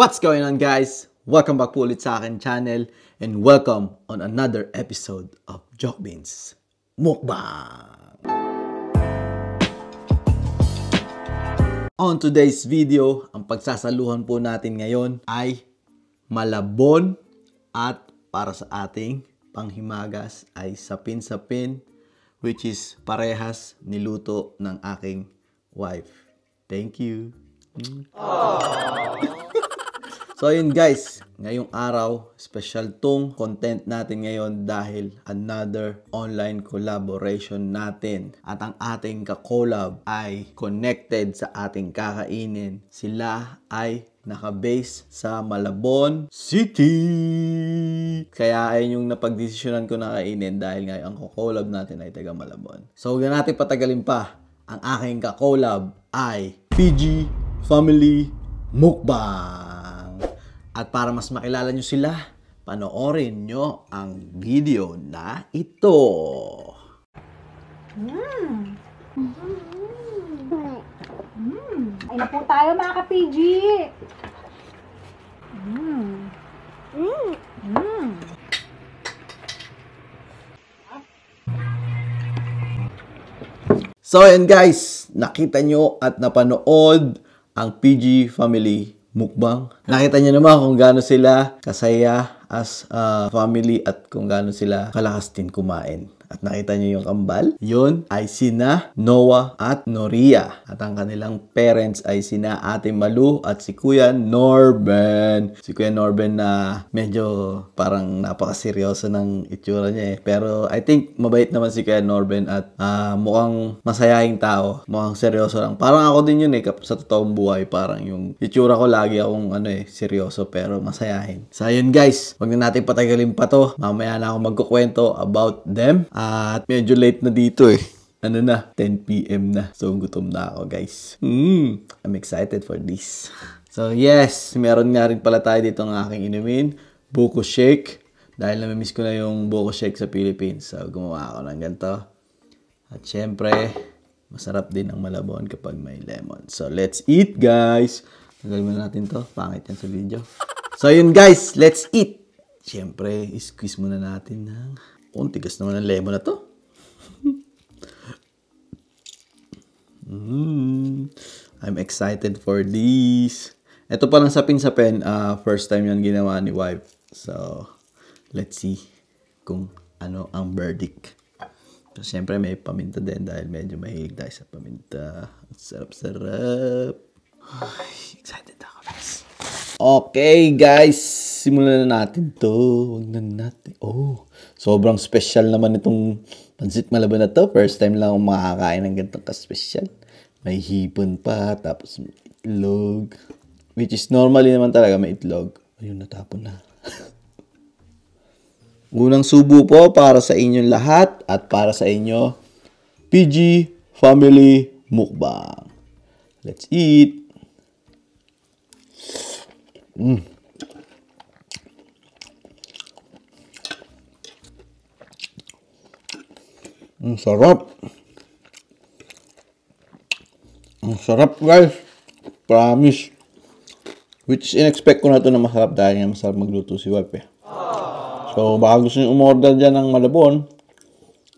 What's going on guys? Welcome back po ulit sa akin channel and welcome on another episode of Joke Beans Mukbang! On today's video, ang pagsasaluhan po natin ngayon ay malabon at para sa ating panghimagas ay sapin-sapin which is parehas niluto ng aking wife. Thank you! Aww. So ayun guys, ngayong araw, special tong content natin ngayon dahil another online collaboration natin. At ang ating kakolab ay connected sa ating kakainin. Sila ay naka-base sa Malabon City. Kaya ayun yung napagdesisyonan ko na kainin dahil nga ang collab natin ay taga Malabon. So huwag natin patagalin pa. Ang aking ka-collab ay PG Family Mukbang. At para mas makilala nyo sila, panoorin nyo ang video na ito. Mm. Mm. Ay na po tayo mga ka-PG! Mm. Mm. So, ayan guys, nakita nyo at napanood ang PG Family mukbang. Nakita niyo naman kung gaano sila kasaya as a family at kung gaano sila kalakas din kumain at nakita niyo yung kambal, yun ay sina Noah at Noria. At ang kanilang parents ay sina Ate Malu at si Kuya Norben. Si Kuya Norben na medyo parang napakaseryoso ng itsura niya eh. Pero I think mabait naman si Kuya Norben at uh, mukhang masayahing tao. Mukhang seryoso lang. Parang ako din yun eh sa totoong buhay. Parang yung itsura ko lagi akong ano eh, seryoso pero masayahin. So ayun guys, wag na natin patagalin pa to. Mamaya na ako magkukwento about them at medyo late na dito eh. Ano na, 10pm na. So, gutom na ako guys. Mm, I'm excited for this. So, yes, meron nga rin pala tayo dito ng aking inumin. Buko Shake. Dahil namimiss ko na yung buko Shake sa Philippines. So, gumawa ako ng ganito. At syempre, masarap din ang malabon kapag may lemon. So, let's eat guys! Tagal natin to. Pangit yan sa video. So, yun guys, let's eat! Syempre, squeeze muna natin ng Puntigas naman ng lemon na to. mm, I'm excited for this. Ito pa lang sa pin sa pen, uh, first time yan ginawa ni wife. So, let's see kung ano ang verdict. So, syempre may paminta din dahil medyo mahilig tayo sa paminta. Sarap-sarap. Excited ako guys. Okay guys, simulan na natin to. Huwag na natin. Oh, sobrang special naman itong pansit malaban na to. First time lang akong makakain ng ganitong ka-special. May hipon pa, tapos may itlog. Which is normally naman talaga may itlog. Ayun, natapon na. Unang subo po para sa inyong lahat at para sa inyo, PG Family Mukbang. Let's eat! Mmm. Ang sarap. Ang sarap guys. Promise. Which in-expect ko na to na masarap dahil nga masarap magluto si wife eh. So baka gusto nyo umorder dyan ng malabon,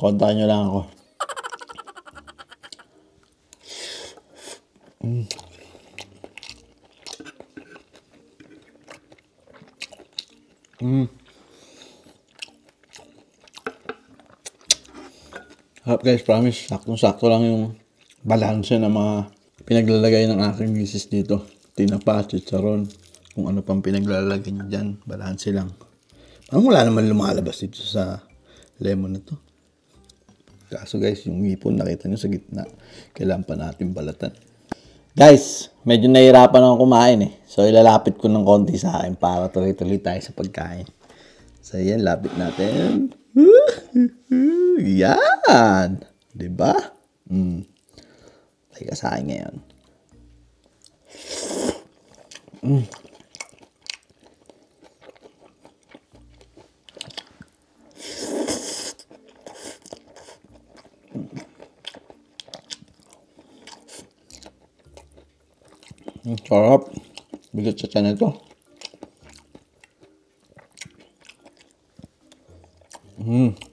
kontakin nyo lang ako. Mm. Mm. Harap guys, promise, saktong-sakto lang yung balanse ng mga pinaglalagay ng aking misis dito. Tinapa, chicharon, kung ano pang pinaglalagay niya dyan, balanse lang. Parang wala naman lumalabas dito sa lemon na to. Kaso guys, yung ipon nakita niyo sa gitna, kailan pa natin balatan. Guys, medyo nahirapan ako kumain eh. So ilalapit ko ng konti sa akin para tuloy-tuloy tayo sa pagkain. So yan, lapit natin. Woo! Mm-hmm. Yan! Diba? Mm. Teka sa akin ngayon. Mm. Ang mm, sarap. Bigat sa tiyan ito. Mmm.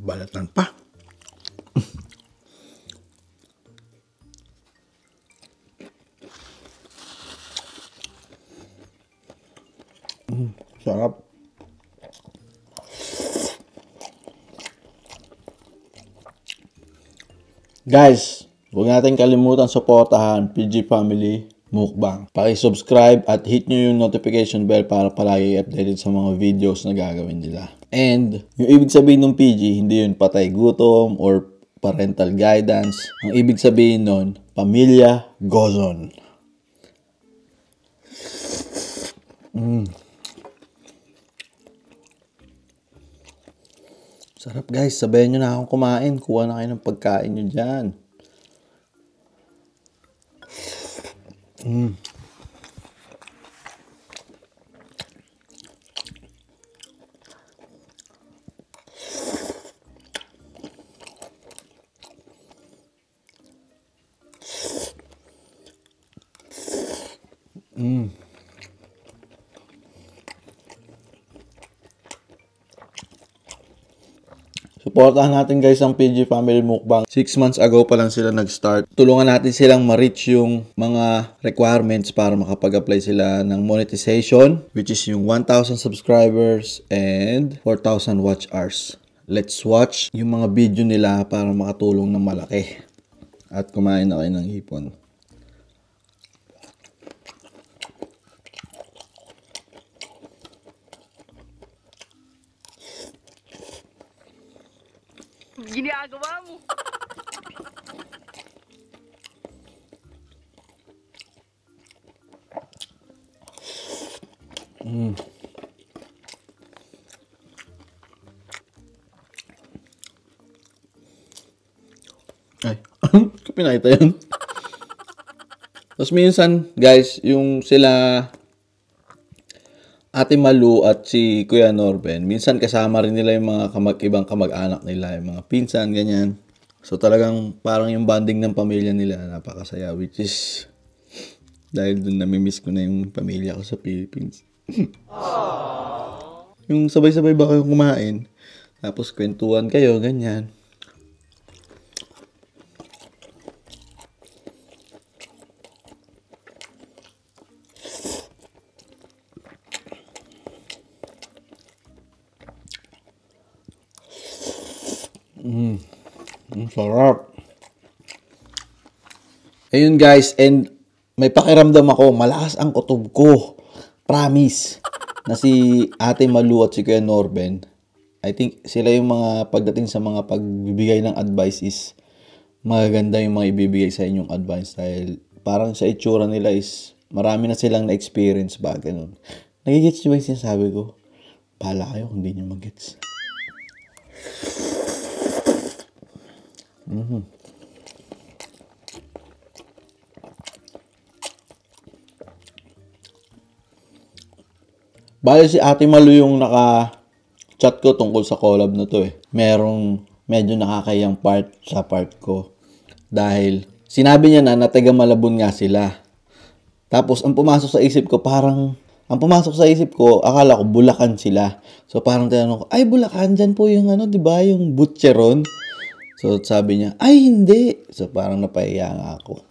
Balatan pa. mm, sarap. Guys, huwag natin kalimutan suportahan PG Family Mukbang. Paki-subscribe at hit nyo yung notification bell para palagi updated sa mga videos na gagawin nila. And yung ibig sabihin ng PG, hindi yun patay gutom or parental guidance. Ang ibig sabihin nun, pamilya goes on. Mm. Sarap guys, sabayan nyo na akong kumain. Kuha na kayo ng pagkain nyo dyan. Mm. Supportahan natin guys ang PG Family Mukbang. 6 months ago pa lang sila nag-start. Tulungan natin silang ma-reach yung mga requirements para makapag-apply sila ng monetization which is yung 1,000 subscribers and 4,000 watch hours. Let's watch yung mga video nila para makatulong ng malaki. At kumain na kayo ng hipon. ginagawa mo. Mm. Ay, kapinakita yun. Tapos minsan, guys, yung sila Ate Malu at si Kuya Norben, minsan kasama rin nila yung mga kamag-ibang kamag-anak nila, yung mga pinsan, ganyan. So talagang parang yung bonding ng pamilya nila, napakasaya, which is dahil dun namimiss ko na yung pamilya ko sa Philippines. yung sabay-sabay ba kayong kumain, tapos kwentuhan kayo, ganyan. Mm. Ang mm, sarap. Ayun guys, and may pakiramdam ako, malakas ang kutob ko. Promise. Na si Ate Malu at si Kuya Norben, I think sila yung mga pagdating sa mga pagbibigay ng advice is magaganda yung mga ibibigay sa inyong advice dahil parang sa itsura nila is marami na silang na-experience ba, ganun. Nagigets nyo ba yung sinasabi ko? Bahala kayo kung hindi nyo magets. Mm-hmm. Bale si Ate Malu yung naka chat ko tungkol sa collab na to eh. Merong medyo nakakayang part sa part ko. Dahil sinabi niya na na taga Malabon nga sila. Tapos ang pumasok sa isip ko parang ang pumasok sa isip ko, akala ko Bulacan sila. So parang tinanong ko, ay Bulacan, dyan po yung ano, di ba, yung butcheron? So, sabi niya, ay, hindi. So, parang napahiya nga ako.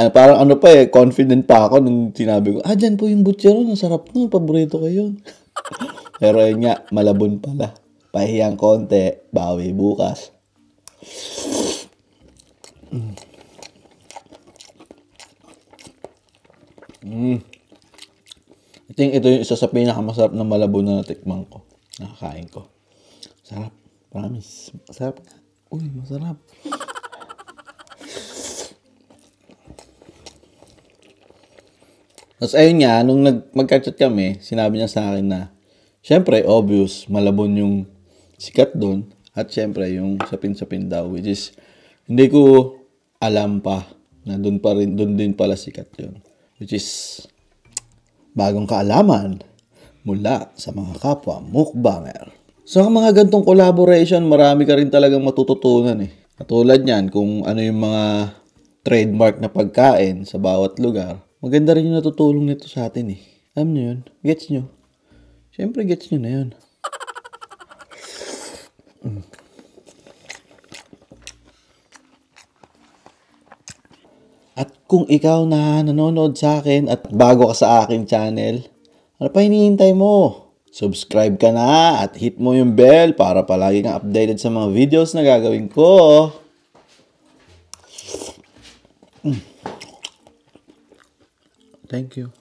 ano, parang ano pa eh, confident pa ako nung sinabi ko, ah, dyan po yung butchero, oh, ang sarap nun, paborito ko yun. Pero yun nga, malabon pala. Pahiyang konti, bawi bukas. Mm. I think ito yung isa sa pinakamasarap na malabon na natikman ko. Nakakain ko. Sarap. Promise, masarap na. Uy, masarap. Tapos ayun nga, nung nag magka-chat kami, sinabi niya sa akin na, syempre, obvious, malabon yung sikat doon. At syempre, yung sapin-sapin daw, which is, hindi ko alam pa na doon pa rin, doon din pala sikat yun. Which is, bagong kaalaman mula sa mga kapwa mukbanger. So ang mga gantong collaboration, marami ka rin talagang matututunan eh. Katulad niyan, kung ano yung mga trademark na pagkain sa bawat lugar, maganda rin yung natutulong nito sa atin eh. Alam nyo yun? Gets nyo? Siyempre gets nyo na yun. Mm. At kung ikaw na nanonood sa akin at bago ka sa akin channel, ano pa hinihintay mo? Subscribe ka na at hit mo yung bell para palagi kang updated sa mga videos na gagawin ko. Thank you.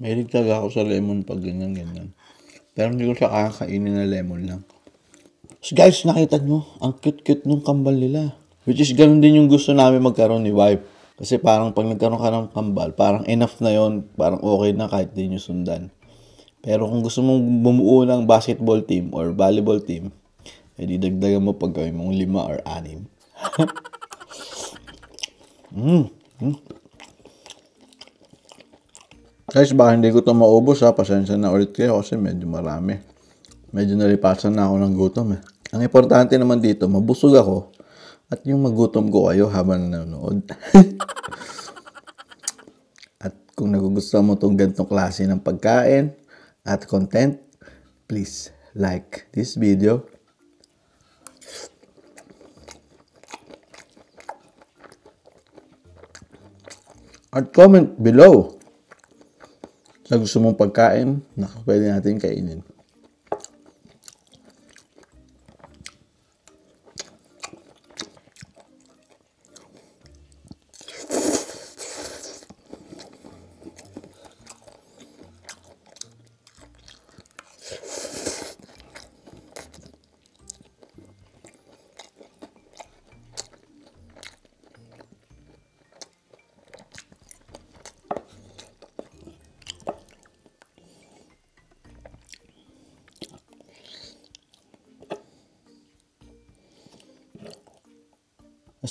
Mahilig talaga ako sa lemon pag ganyan, ganyan. Pero hindi ko siya kakainin na lemon lang. So guys, nakita nyo, ang cute-cute nung kambal nila. Which is, ganun din yung gusto namin magkaroon ni wife. Kasi parang pag nagkaroon ka ng kambal, parang enough na yon Parang okay na kahit di nyo sundan. Pero kung gusto mong bumuo ng basketball team or volleyball team, eh di dagdagan mo pag gawin mong lima or anim. mm. mm. Guys, baka hindi ko ito maubos ha. Pasensya na ulit kayo kasi medyo marami. Medyo nalipasan na ako ng gutom eh. Ang importante naman dito, mabusog ako at yung magutom ko kayo habang nanonood. at kung nagugustuhan mo itong ganitong klase ng pagkain at content, please like this video. At comment below sa gusto mong pagkain na pwede natin kainin.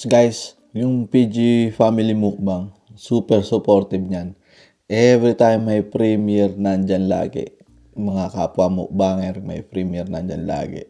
guys, yung PG Family Mukbang, super supportive niyan. Every time may premiere, nandyan lagi. Mga kapwa mukbanger, may premiere, nandyan lagi.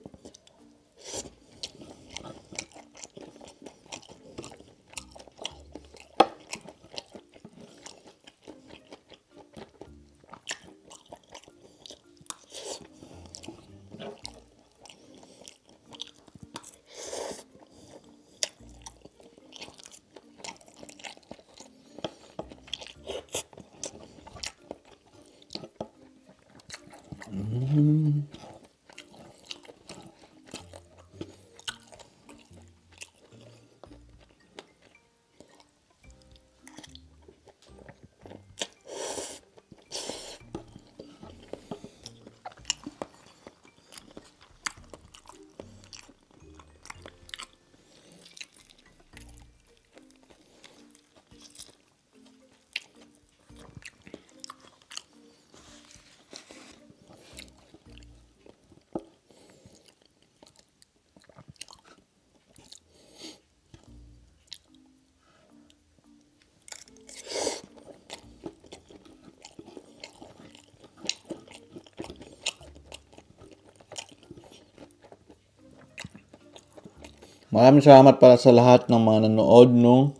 Maraming salamat para sa lahat ng mga nanood nung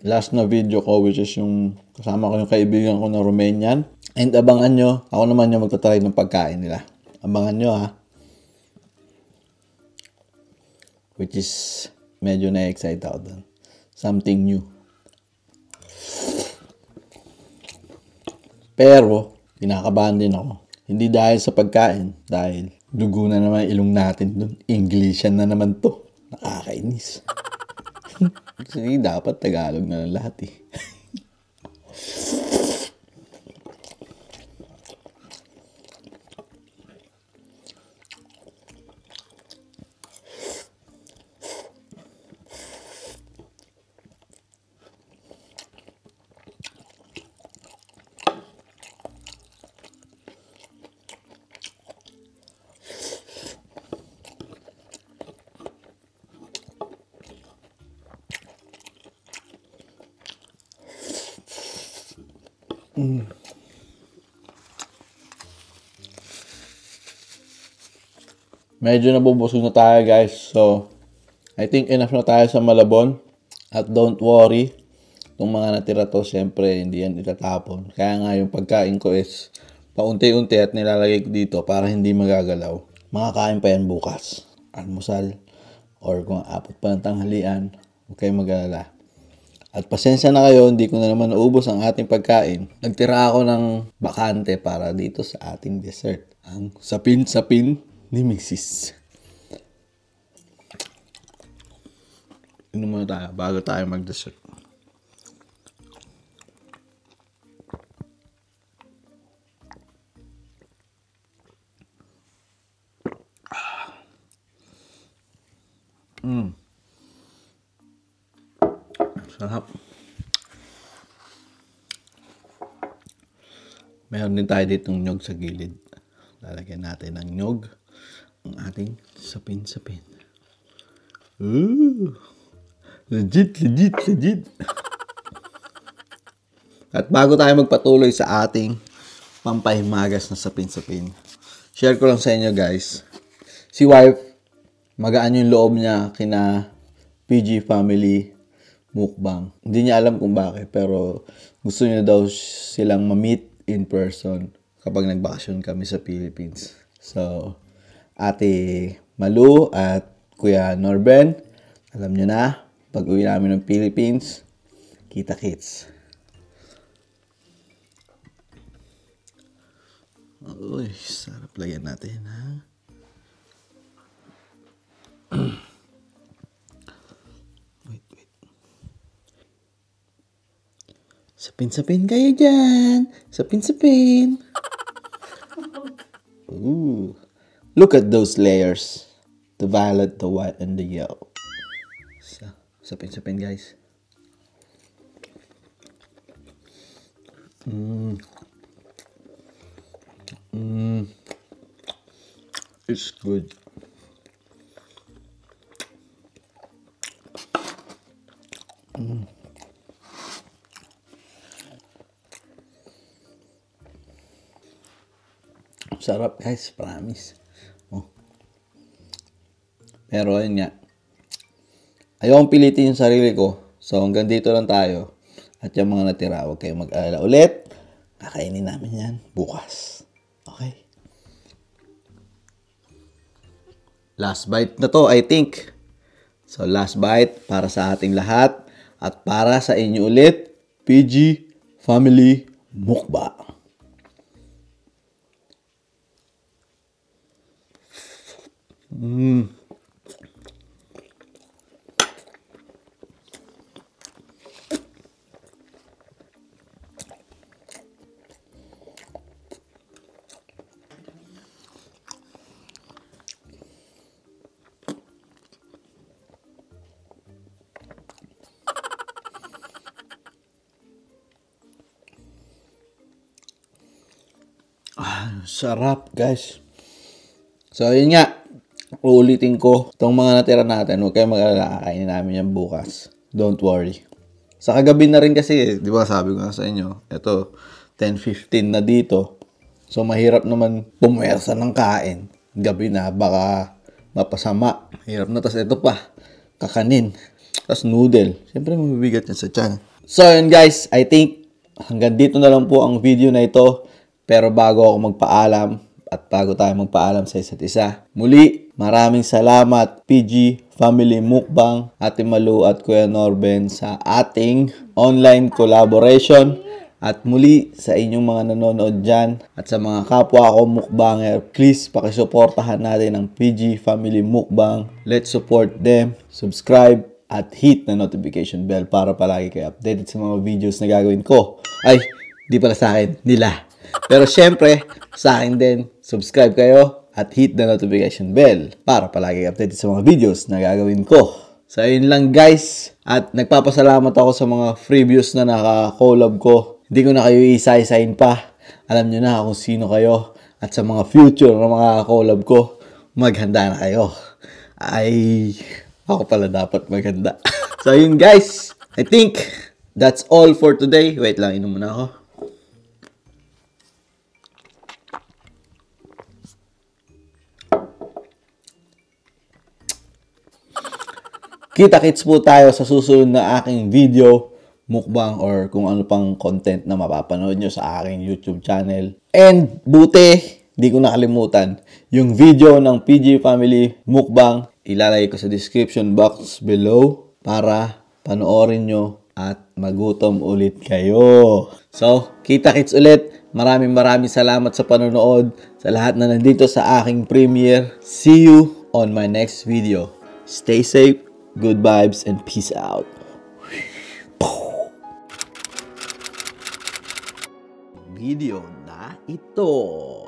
last na video ko which is yung kasama ko yung kaibigan ko na Romanian. And abangan nyo, ako naman yung magtatry ng pagkain nila. Abangan nyo ha. Which is medyo na-excite ako dun. Something new. Pero, kinakabahan din ako. Hindi dahil sa pagkain, dahil Dugo na naman ilong natin doon. Englishan na naman to. Nakakainis. Kasi dapat Tagalog na lang lahat eh. medyo nabubusog na tayo guys. So, I think enough na tayo sa Malabon. At don't worry, itong mga natira to, syempre, hindi yan itatapon. Kaya nga yung pagkain ko is paunti-unti at nilalagay ko dito para hindi magagalaw. Makakain pa yan bukas. Almusal or kung apat pa ng tanghalian, okay kayong magalala. At pasensya na kayo, hindi ko na naman naubos ang ating pagkain. Nagtira ako ng bakante para dito sa ating dessert. Ang sapin-sapin Nemesis. Inom muna tayo bago tayo mag-dessert. Mm. Sarap. Meron din tayo ditong nyog sa gilid. Lalagyan natin ng nyog ating sapin-sapin. Ooh! Legit, legit, legit! At bago tayo magpatuloy sa ating pampahimagas na sapin-sapin, share ko lang sa inyo guys. Si wife, magaan yung loob niya kina PG family mukbang. Hindi niya alam kung bakit, pero gusto niya daw silang ma-meet in person kapag nag kami sa Philippines. So, Ate Malu at Kuya Norben. Alam nyo na, pag uwi namin ng Philippines, kita kits. Uy, sarap lagyan natin ha. wait, wait. Sapin-sapin kayo dyan! Sapin-sapin! Ooh. Look at those layers. The violet, the white, and the yellow. So, sapin in, guys. Mmm. Mmm. It's good. Mm. Sarap guys, promise. Pero ayun nga. Ayokong pilitin yung sarili ko. So hanggang dito lang tayo. At yung mga natira, huwag kayong mag aala ulit. Kakainin namin yan bukas. Okay? Last bite na to, I think. So last bite para sa ating lahat. At para sa inyo ulit, PG Family Mukba. Mmm. Sarap, guys. So, yun nga. Uulitin ko itong mga natira natin. Huwag kayong mag-alala. namin yan bukas. Don't worry. Sa kagabi na rin kasi, eh, di ba sabi ko na sa inyo, ito, 10.15 na dito. So, mahirap naman pumersa ng kain. Gabi na, baka mapasama. Hirap na. tas ito pa, kakanin. tas noodle. Siyempre, mabibigat yan sa tiyan. So, yun guys. I think hanggang dito na lang po ang video na ito. Pero bago ako magpaalam at bago tayo magpaalam sa isa't isa, muli maraming salamat PG Family Mukbang, Ate Malu at Kuya Norben sa ating online collaboration. At muli sa inyong mga nanonood dyan at sa mga kapwa ko mukbanger, please pakisuportahan natin ang PG Family Mukbang. Let's support them. Subscribe at hit na notification bell para palagi kayo updated sa mga videos na gagawin ko. Ay, di pala sa akin, nila. Pero syempre, sa akin din, subscribe kayo at hit the notification bell para palagi updated sa mga videos na gagawin ko. So, yun lang guys. At nagpapasalamat ako sa mga free views na naka-collab ko. Hindi ko na kayo isa-isahin pa. Alam nyo na kung sino kayo. At sa mga future na mga collab ko, maghanda na kayo. Ay, ako pala dapat maghanda. so, yun guys. I think that's all for today. Wait lang, inom muna ako. Kita-kits po tayo sa susunod na aking video, mukbang, or kung ano pang content na mapapanood nyo sa aking YouTube channel. And buti, hindi ko nakalimutan, yung video ng PG Family mukbang, ilalagay ko sa description box below para panoorin nyo at magutom ulit kayo. So, kita-kits ulit. Maraming maraming salamat sa panonood, sa lahat na nandito sa aking premiere. See you on my next video. Stay safe Good vibes and peace out. Video na ito.